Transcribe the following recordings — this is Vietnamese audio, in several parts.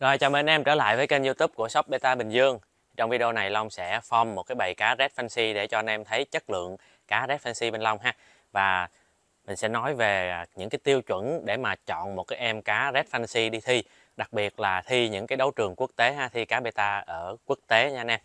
Rồi chào mừng anh em trở lại với kênh youtube của shop Beta Bình Dương Trong video này Long sẽ form một cái bầy cá Red Fancy để cho anh em thấy chất lượng cá Red Fancy bên Long ha Và mình sẽ nói về những cái tiêu chuẩn để mà chọn một cái em cá Red Fancy đi thi Đặc biệt là thi những cái đấu trường quốc tế ha, thi cá Beta ở quốc tế nha anh em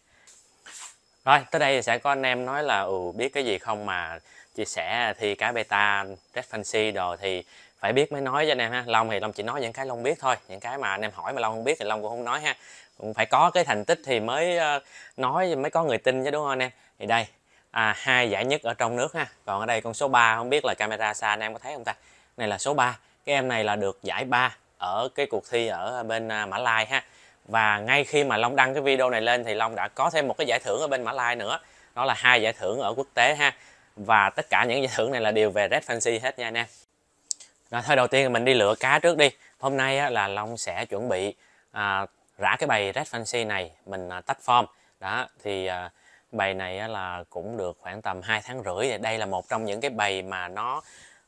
Rồi tới đây sẽ có anh em nói là ừ biết cái gì không mà chia sẻ thi cá Beta Red Fancy đồ thì phải biết mới nói cho anh em ha long thì long chỉ nói những cái long biết thôi những cái mà anh em hỏi mà long không biết thì long cũng không nói ha cũng phải có cái thành tích thì mới ờ, nói mới có người tin chứ đúng không anh em thì đây à, hai giải nhất ở trong nước ha còn ở đây con số 3 không biết là camera xa anh em có thấy không ta này là số 3 cái em này là được giải 3 ở cái cuộc thi ở bên à, Mã Lai ha và ngay khi mà Long đăng cái video này lên thì Long đã có thêm một cái giải thưởng ở bên Mã Lai nữa đó là hai giải thưởng ở quốc tế ha và tất cả những giải thưởng này là đều về Red Fancy hết nha anh em rồi, thôi đầu tiên mình đi lựa cá trước đi hôm nay á, là Long sẽ chuẩn bị à, rã cái bầy Red Fancy này mình à, tách form đó thì à, bầy này á, là cũng được khoảng tầm 2 tháng rưỡi đây là một trong những cái bầy mà nó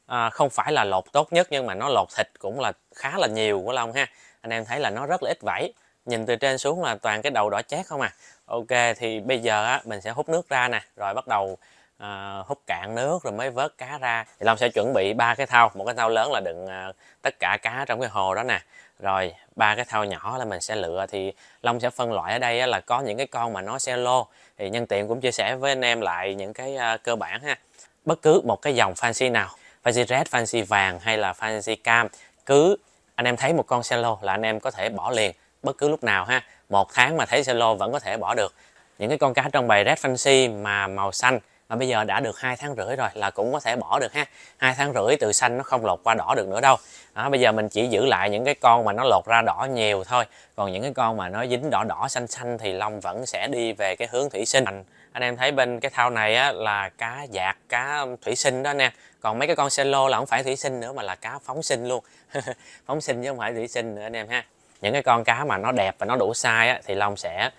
à, không phải là lột tốt nhất nhưng mà nó lột thịt cũng là khá là nhiều của Long ha anh em thấy là nó rất là ít vảy nhìn từ trên xuống là toàn cái đầu đỏ chét không à ok thì bây giờ á, mình sẽ hút nước ra nè rồi bắt đầu à, hút cạn nước rồi mới vớt cá ra thì long sẽ chuẩn bị ba cái thau một cái thau lớn là đựng à, tất cả cá trong cái hồ đó nè rồi ba cái thau nhỏ là mình sẽ lựa thì long sẽ phân loại ở đây là có những cái con mà nó xe lô thì nhân tiện cũng chia sẻ với anh em lại những cái à, cơ bản ha bất cứ một cái dòng fancy nào fancy red fancy vàng hay là fancy cam cứ anh em thấy một con xe lô là anh em có thể bỏ liền bất cứ lúc nào ha một tháng mà thấy xe lô vẫn có thể bỏ được những cái con cá trong bầy red fancy mà màu xanh và bây giờ đã được hai tháng rưỡi rồi là cũng có thể bỏ được ha hai tháng rưỡi từ xanh nó không lột qua đỏ được nữa đâu đó, bây giờ mình chỉ giữ lại những cái con mà nó lột ra đỏ nhiều thôi còn những cái con mà nó dính đỏ đỏ xanh xanh thì long vẫn sẽ đi về cái hướng thủy sinh anh, anh em thấy bên cái thao này á, là cá dạt cá um, thủy sinh đó nè còn mấy cái con selo là không phải thủy sinh nữa mà là cá phóng sinh luôn phóng sinh chứ không phải thủy sinh nữa anh em ha những cái con cá mà nó đẹp và nó đủ size á, thì long sẽ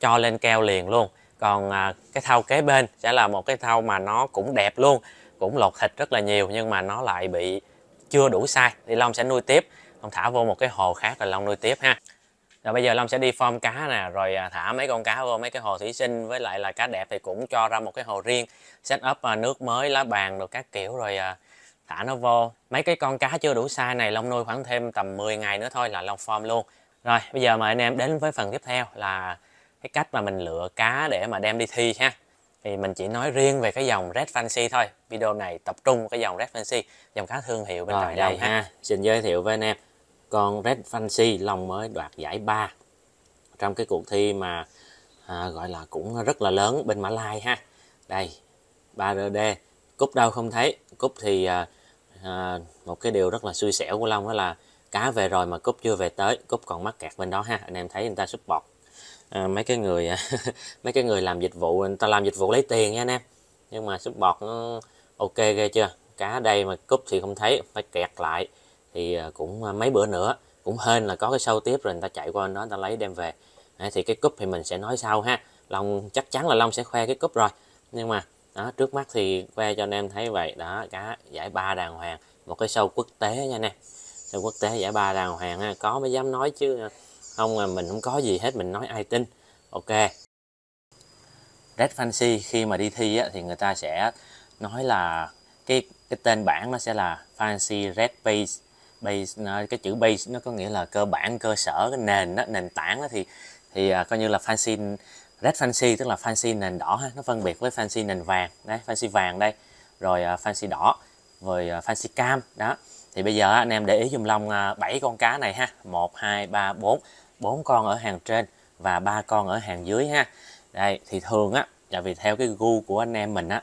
cho lên keo liền luôn còn à, cái thau kế bên sẽ là một cái thau mà nó cũng đẹp luôn cũng lột thịt rất là nhiều nhưng mà nó lại bị chưa đủ size thì Long sẽ nuôi tiếp Long thả vô một cái hồ khác rồi Long nuôi tiếp ha rồi bây giờ Long sẽ đi form cá nè rồi à, thả mấy con cá vô mấy cái hồ thủy sinh với lại là cá đẹp thì cũng cho ra một cái hồ riêng set up à, nước mới lá bàn được các kiểu rồi à, thả nó vô mấy cái con cá chưa đủ size này Long nuôi khoảng thêm tầm 10 ngày nữa thôi là Long form luôn rồi bây giờ mời anh em đến với phần tiếp theo là cái cách mà mình lựa cá để mà đem đi thi ha thì mình chỉ nói riêng về cái dòng Red Fancy thôi video này tập trung cái dòng Red Fancy dòng cá thương hiệu bên Rồi, đây ha. ha xin giới thiệu với anh em con Red Fancy long mới đoạt giải 3 trong cái cuộc thi mà à, gọi là cũng rất là lớn bên Mã Lai ha đây 3RD cúp đâu không thấy cúp thì à, à, một cái điều rất là xui xẻo của Long đó là cá về rồi mà cúp chưa về tới cúp còn mắc kẹt bên đó ha anh em thấy người ta support à, mấy cái người à, mấy cái người làm dịch vụ người ta làm dịch vụ lấy tiền nha anh em nhưng mà súp bọt nó ok ghê chưa cá đây mà cúp thì không thấy phải kẹt lại thì à, cũng à, mấy bữa nữa cũng hên là có cái sâu tiếp rồi người ta chạy qua đó người ta lấy đem về à, thì cái cúp thì mình sẽ nói sau ha long chắc chắn là long sẽ khoe cái cúp rồi nhưng mà đó trước mắt thì khoe cho anh em thấy vậy đó cá giải ba đàng hoàng một cái sâu quốc tế nha anh em sâu quốc tế giải ba đàng hoàng ha có mới dám nói chứ không là mình không có gì hết mình nói ai tin ok Red Fancy khi mà đi thi á, thì người ta sẽ nói là cái cái tên bản nó sẽ là Fancy Red Base base cái chữ base nó có nghĩa là cơ bản cơ sở cái nền đó, nền tảng đó thì thì à, coi như là fancy red fancy tức là fancy nền đỏ ha nó phân biệt với fancy nền vàng đấy fancy vàng đây rồi à, fancy đỏ rồi à, fancy cam đó thì bây giờ anh em để ý dùng long à, 7 con cá này ha 1 2 3 4 bốn con ở hàng trên và ba con ở hàng dưới ha đây thì thường á là vì theo cái gu của anh em mình á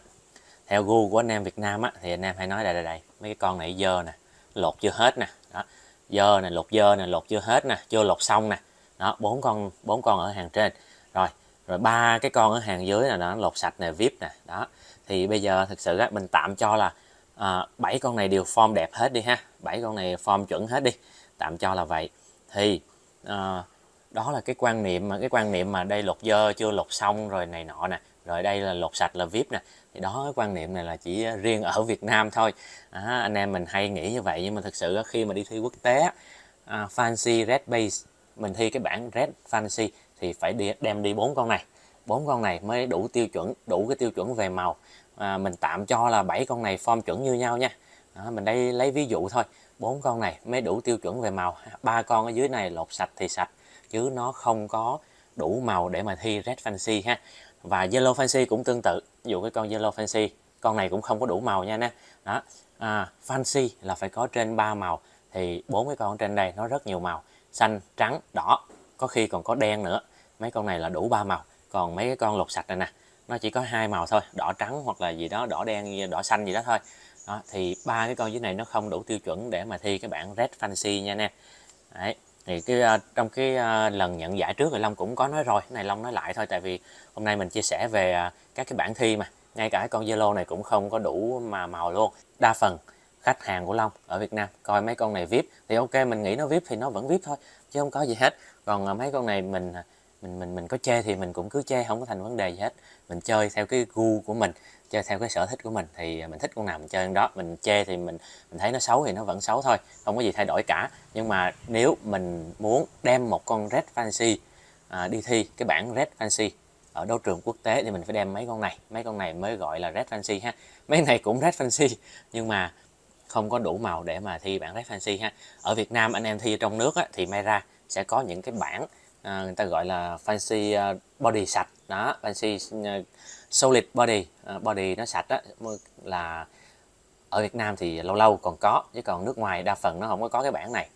theo gu của anh em Việt Nam á thì anh em hay nói đây đây đây mấy cái con này dơ nè lột chưa hết nè đó dơ nè lột dơ nè lột chưa hết nè chưa lột xong nè đó bốn con bốn con ở hàng trên rồi rồi ba cái con ở hàng dưới là nó lột sạch nè vip nè đó thì bây giờ thực sự á mình tạm cho là ờ, bảy à, con này đều form đẹp hết đi ha bảy con này form chuẩn hết đi tạm cho là vậy thì à, đó là cái quan niệm mà cái quan niệm mà đây lột dơ chưa lột xong rồi này nọ nè rồi đây là lột sạch là vip nè thì đó cái quan niệm này là chỉ riêng ở Việt Nam thôi à, anh em mình hay nghĩ như vậy nhưng mà thực sự khi mà đi thi quốc tế à, fancy red base mình thi cái bản red fancy thì phải đi, đem đi bốn con này bốn con này mới đủ tiêu chuẩn đủ cái tiêu chuẩn về màu à, mình tạm cho là bảy con này form chuẩn như nhau nha đó, mình đây lấy ví dụ thôi bốn con này mới đủ tiêu chuẩn về màu ba con ở dưới này lột sạch thì sạch chứ nó không có đủ màu để mà thi red fancy ha và yellow fancy cũng tương tự ví dụ cái con yellow fancy con này cũng không có đủ màu nha nè đó à, fancy là phải có trên 3 màu thì bốn cái con trên đây nó rất nhiều màu xanh trắng đỏ có khi còn có đen nữa mấy con này là đủ ba màu còn mấy cái con lột sạch này nè nó chỉ có hai màu thôi đỏ trắng hoặc là gì đó đỏ đen đỏ xanh gì đó thôi đó, thì ba cái con dưới này nó không đủ tiêu chuẩn để mà thi cái bảng red fancy nha nè Đấy. thì cái ờ, trong cái ờ, lần nhận giải trước thì long cũng có nói rồi cái này long nói lại thôi tại vì hôm nay mình chia sẻ về ờ, các cái bảng thi mà ngay cả cái con zalo này cũng không có đủ mà màu luôn đa phần khách hàng của long ở việt nam coi mấy con này vip thì ok mình nghĩ nó vip thì nó vẫn vip thôi chứ không có gì hết còn mấy con này mình mình mình mình có chơi thì mình cũng cứ chơi không có thành vấn đề gì hết mình chơi theo cái gu của mình chơi theo cái sở thích của mình thì mình thích con nào mình chơi con đó mình chê thì mình mình thấy nó xấu thì nó vẫn xấu thôi không có gì thay đổi cả nhưng mà nếu mình muốn đem một con red fancy à, đi thi cái bảng red fancy ở đấu trường quốc tế thì mình phải đem mấy con này mấy con này mới gọi là red fancy ha mấy này cũng red fancy nhưng mà không có đủ màu để mà thi bảng red fancy ha ở việt nam anh em thi trong nước á, thì may ra sẽ có những cái bảng à, người ta gọi là fancy à, body sạch đó fancy à, solid body à, body nó sạch đó là ở Việt Nam thì lâu lâu còn có chứ còn nước ngoài đa phần nó không có có cái bản này